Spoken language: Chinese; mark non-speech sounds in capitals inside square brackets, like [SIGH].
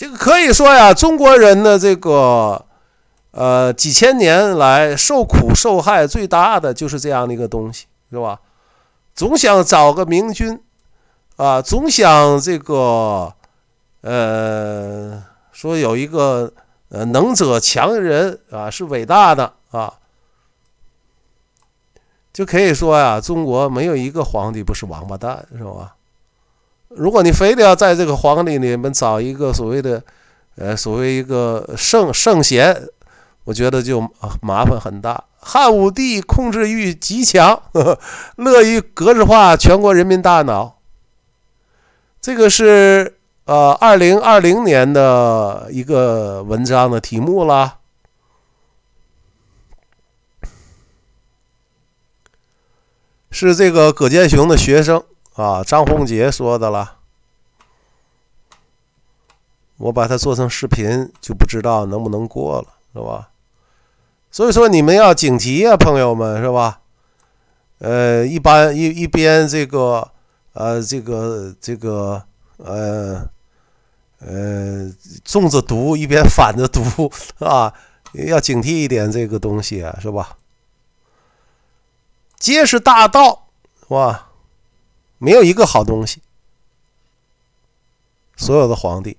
这个可以说呀，中国人的这个，呃，几千年来受苦受害最大的就是这样的一个东西，是吧？总想找个明君，啊，总想这个，呃，说有一个，呃，能者强人啊，是伟大的啊。就可以说呀，中国没有一个皇帝不是王八蛋，是吧？如果你非得要在这个皇帝里面找一个所谓的，呃，所谓一个圣圣贤，我觉得就麻烦很大。汉武帝控制欲极强，[LAUGHS] 乐于格式化全国人民大脑。这个是呃二零二零年的一个文章的题目啦。是这个葛剑雄的学生。啊，张宏杰说的了，我把它做成视频，就不知道能不能过了，是吧？所以说你们要警惕呀，朋友们，是吧？呃，一般一一边这个，呃，这个这个，呃，呃，中着毒一边反着毒 [LAUGHS] 啊，要警惕一点这个东西啊，是吧？皆是大道，是吧？没有一个好东西，所有的皇帝。